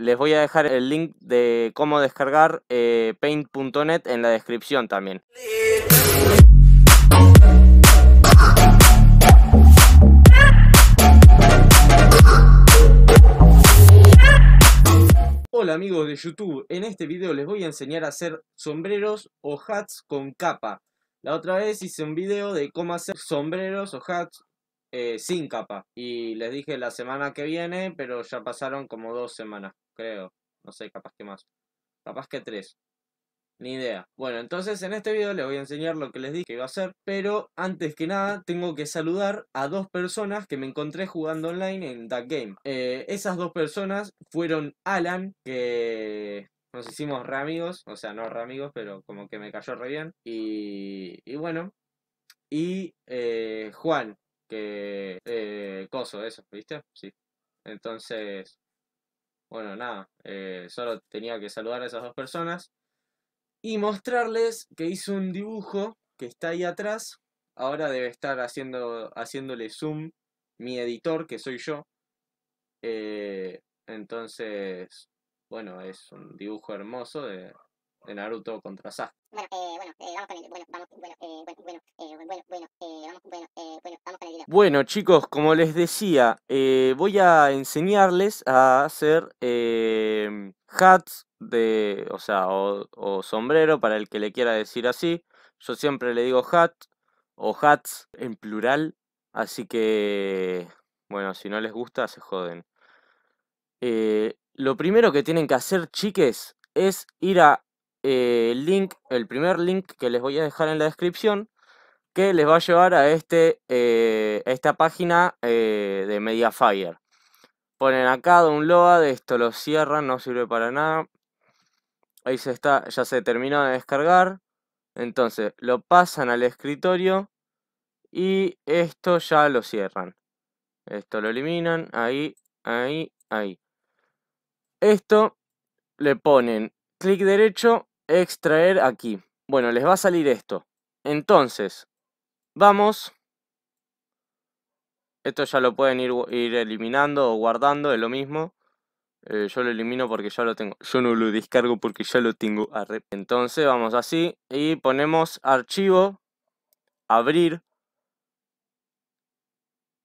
Les voy a dejar el link de cómo descargar eh, paint.net en la descripción también. Hola amigos de YouTube, en este video les voy a enseñar a hacer sombreros o hats con capa. La otra vez hice un video de cómo hacer sombreros o hats eh, sin capa. Y les dije la semana que viene, pero ya pasaron como dos semanas, creo. No sé, capaz que más. Capaz que tres. Ni idea. Bueno, entonces en este video les voy a enseñar lo que les dije que iba a hacer, pero antes que nada tengo que saludar a dos personas que me encontré jugando online en That Game. Eh, esas dos personas fueron Alan, que nos hicimos re amigos, o sea, no re amigos, pero como que me cayó re bien, y, bueno, y eh, Juan, que eh, coso, eso, ¿viste? Sí. Entonces, bueno, nada, eh, solo tenía que saludar a esas dos personas y mostrarles que hice un dibujo que está ahí atrás. Ahora debe estar haciendo, haciéndole zoom mi editor, que soy yo. Eh, entonces, bueno, es un dibujo hermoso de, Naruto contra Sasuke. Bueno, vamos con el, Bueno chicos, como les decía, eh, voy a enseñarles a hacer em, hats de, o sea, o, sombrero para el que le quiera decir así. Yo siempre le digo hat o hats en plural, así que, bueno, si no les gusta, se joden. Eh, lo primero que tienen que hacer, chiques, es ir a eh, el link, el primer link que les voy a dejar en la descripción que les va a llevar a, este, eh, esta página eh, de Mediafire. Ponen acá download, esto lo cierran, no sirve para nada. Ahí se está, ya se terminó de descargar. Entonces lo pasan al escritorio y esto ya lo cierran. Esto lo eliminan, ahí, ahí, ahí. Esto le ponen clic derecho, extraer aquí. Bueno, les va a salir esto. Entonces, Vamos. Esto ya lo pueden ir, eliminando o guardando, es lo mismo. Eh, yo lo elimino porque ya lo tengo. Yo no lo descargo porque ya lo tengo. Entonces vamos así y ponemos archivo, abrir.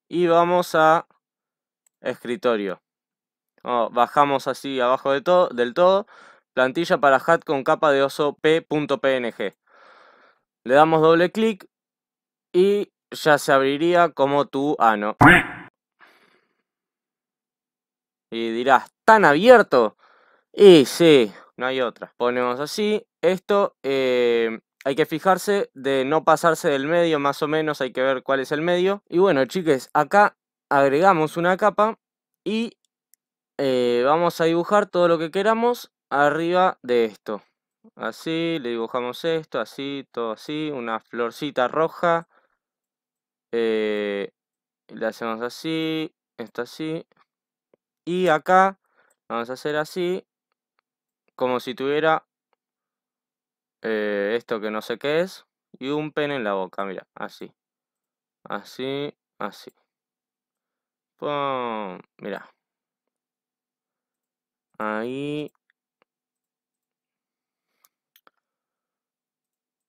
Y vamos a escritorio. Oh, bajamos así abajo de todo, del todo. Plantilla para hat con capa de oso p.png. Le damos doble clic y ya se abriría como tu ano. Y dirás, ¿tan abierto? Y sí, no hay otra. Ponemos así. Esto eh, hay que fijarse de no pasarse del medio, más o menos. Hay que ver cuál es el medio. Y bueno, chiques, acá agregamos una capa y eh, vamos a dibujar todo lo que queramos arriba de esto. Así, le dibujamos esto, así, todo así. Una florcita roja eh, le hacemos así, esto así, y acá vamos a hacer así, como si tuviera eh, esto que no sé qué es, y un pene en la boca, mira, así, así, así. ¡Pum! Mira. Ahí.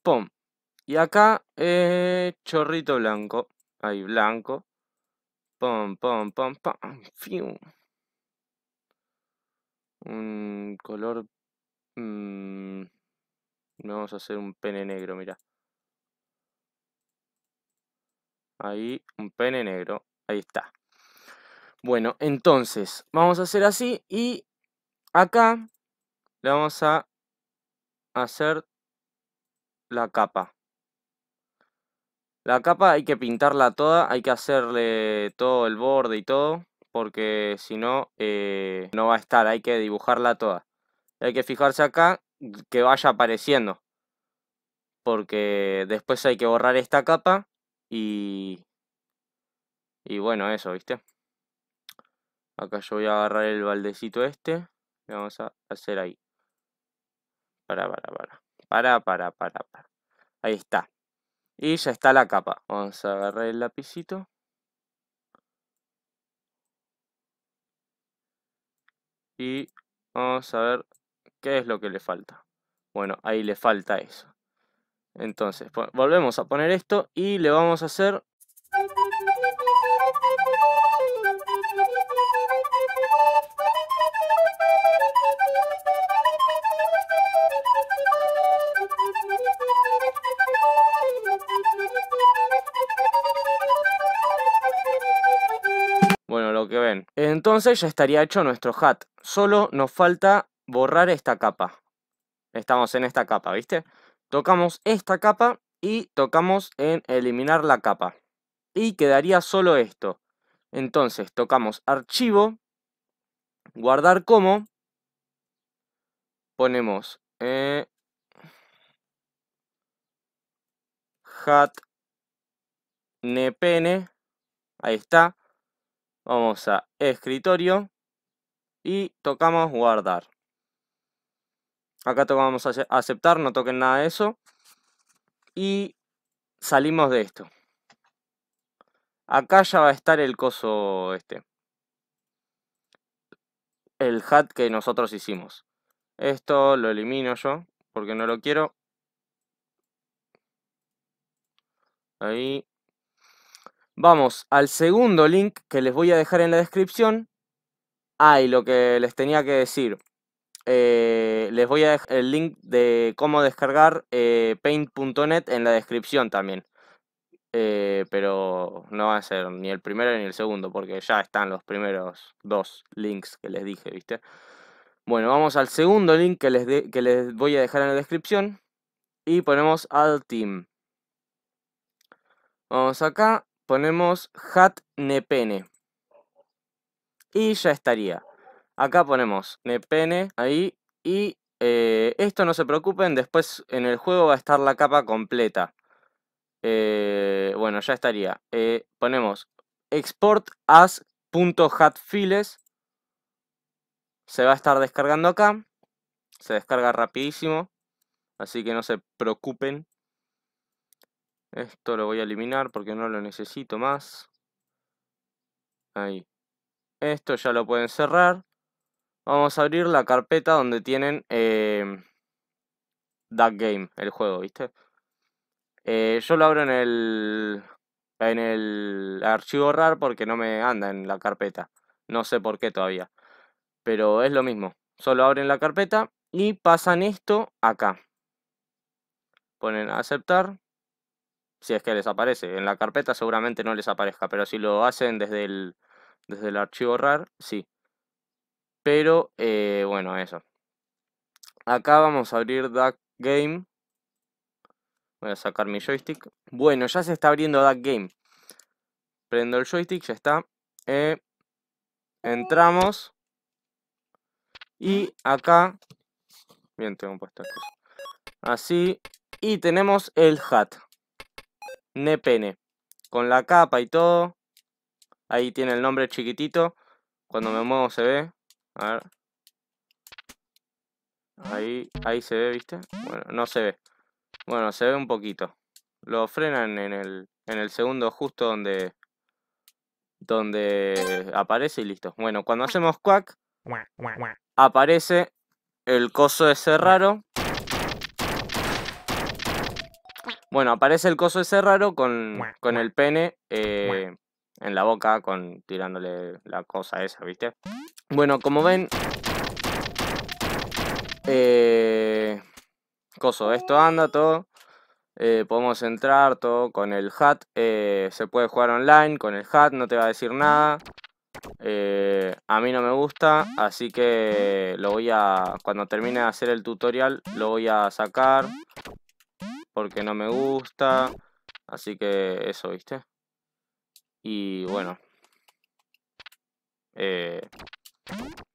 ¡Pum! Y acá, eh, chorrito blanco. Ahí, blanco. Pom, pom, pom, pom. Un color... Mmm, vamos a hacer un pene negro, mira. Ahí, un pene negro. Ahí está. Bueno, entonces, vamos a hacer así y acá le vamos a hacer la capa. La capa hay que pintarla toda, hay que hacerle todo el borde y todo, porque si no, eh, no va a estar, hay que dibujarla toda. Hay que fijarse acá mm, que vaya apareciendo, porque después hay que borrar esta capa y... Y bueno, eso, ¿viste? Acá yo voy a agarrar el baldecito este, vamos a hacer ahí. Para, para, para. Para, para, para, para. Ahí está. Y ya está la capa. Vamos a agarrar el lapicito. Y vamos a ver qué es lo que le falta. Bueno, ahí le falta eso. Entonces, volvemos a poner esto y le vamos a hacer que ven. Entonces ya estaría hecho nuestro hat. Solo nos falta borrar esta capa. Estamos en esta capa, ¿viste? Tocamos esta capa y tocamos en eliminar la capa. Y quedaría solo esto. Entonces tocamos archivo, guardar como, ponemos eh, hat npn, ahí está, Vamos a escritorio y tocamos guardar. Acá tocamos aceptar, no toquen nada de eso. Y salimos de esto. Acá ya va a estar el coso este. El hat que nosotros hicimos. Esto lo elimino yo porque no lo quiero. Ahí. Vamos al segundo link que les voy a dejar en la descripción. Ah, lo que les tenía que decir. Eh, les voy a dejar el link de cómo descargar eh, paint.net en la descripción también. Eh, pero no va a ser ni el primero ni el segundo, porque ya están los primeros dos links que les dije, ¿viste? Bueno, vamos al segundo link que les, les voy a dejar en la descripción. Y ponemos al Team. Vamos acá ponemos hat nepene. Y ya estaría. Acá ponemos nepene ahí. Y eh, esto no se preocupen, después en el juego va a estar la capa completa. Eh, bueno, ya estaría. Eh, ponemos export as Se va a estar descargando acá. Se descarga rapidísimo. Así que no se preocupen. Esto lo voy a eliminar porque no lo necesito más. Ahí. Esto ya lo pueden cerrar. Vamos a abrir la carpeta donde tienen eh, That Game, el juego, ¿viste? Eh, yo lo abro en el, en el archivo RAR porque no me anda en la carpeta. No sé por qué todavía. Pero es lo mismo. Solo abren la carpeta y pasan esto acá. Ponen aceptar si es que les aparece. En la carpeta seguramente no les aparezca, pero si lo hacen desde el, desde el archivo RAR, sí. Pero eh, bueno, eso. Acá vamos a abrir Duck Game. Voy a sacar mi joystick. Bueno, ya se está abriendo Duck Game. Prendo el joystick, ya está. Eh, entramos. Y acá... Bien, tengo puesto esto. Así. Y tenemos el hat. Nepene. Con la capa y todo. Ahí tiene el nombre chiquitito. Cuando me muevo se ve. A ver. Ahí, ahí se ve, ¿viste? Bueno, no se ve. Bueno, se ve un poquito. Lo frenan en el, en el segundo justo donde, donde aparece y listo. Bueno, cuando hacemos quack, aparece el coso ese raro Bueno, aparece el coso ese raro con, el pene eh, en la boca, con tirándole la cosa esa, ¿viste? Bueno, como ven... Eh, coso, esto anda todo. Eh, podemos entrar todo con el hat. se puede jugar online con el hat, no te va a decir nada. a mí no me gusta, así que lo voy a. Cuando termine de hacer el tutorial, lo voy a sacar porque no me gusta. Así que eso, ¿viste? Y bueno. Eh,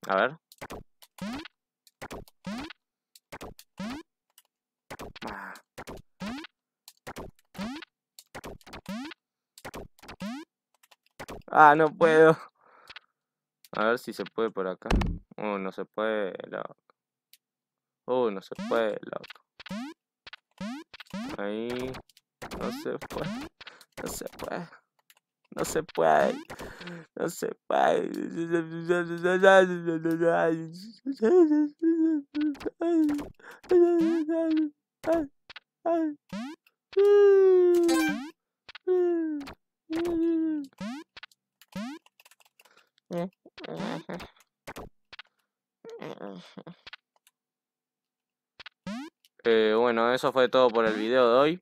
a ver. Ah, no puedo. A ver si se puede por acá. Oh, no se puede, Oh, no se puede, Aí. Não se pode. Não se pode. Não se pode. Não se pode. Mm-hmm. bueno, eso fue todo por el video de hoy.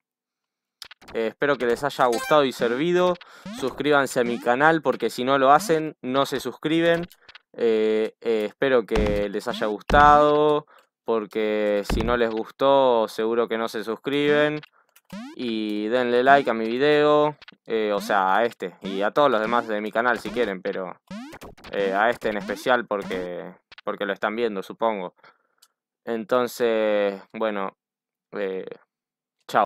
Eh, espero que les haya gustado y servido. Suscríbanse a mi canal porque si no lo hacen, no se suscriben. Eh, eh, espero que les haya gustado porque si no les gustó, seguro que no se suscriben. Y denle like a mi video, o sea, a este y a todos los demás de mi canal si quieren, pero a este en especial porque, porque lo están viendo, supongo. Entonces, bueno, eh, chao.